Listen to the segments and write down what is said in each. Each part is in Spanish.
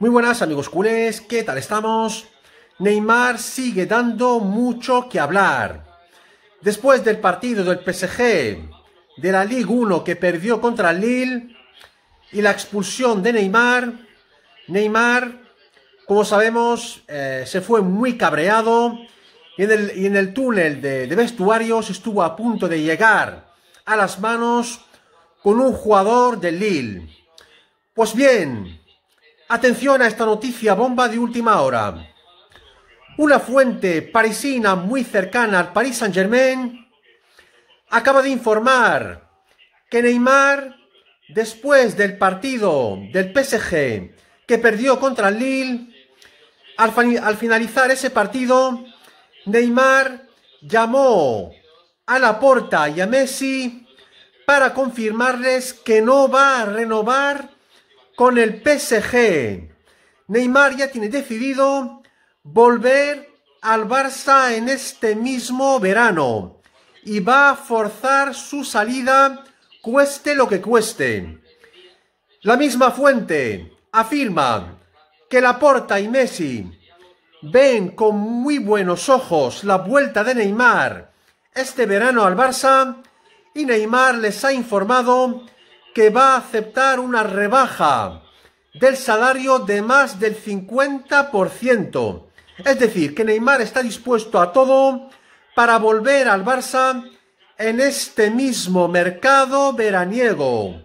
Muy buenas amigos culés, ¿qué tal estamos? Neymar sigue dando mucho que hablar. Después del partido del PSG, de la Ligue 1 que perdió contra Lille y la expulsión de Neymar, Neymar, como sabemos, eh, se fue muy cabreado y en el, túnel de, de vestuarios estuvo a punto de llegar a las manos con un jugador de Lille. Pues bien, Atención a esta noticia bomba de última hora. Una fuente parisina muy cercana al Paris Saint-Germain acaba de informar que Neymar, después del partido del PSG que perdió contra el Lille, al, finalizar ese partido, Neymar llamó a porta y a Messi para confirmarles que no va a renovar con el PSG. Neymar ya tiene decidido volver al Barça en este mismo verano y va a forzar su salida cueste lo que cueste. La misma fuente afirma que Laporta y Messi ven con muy buenos ojos la vuelta de Neymar este verano al Barça y Neymar les ha informado que va a aceptar una rebaja del salario de más del 50%. Es decir, que Neymar está dispuesto a todo para volver al Barça en este mismo mercado veraniego.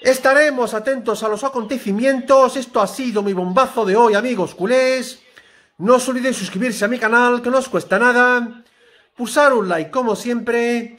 Estaremos atentos a los acontecimientos. Esto ha sido mi bombazo de hoy, amigos culés. No os olvidéis suscribirse a mi canal, que no os cuesta nada. Pulsar un like, como siempre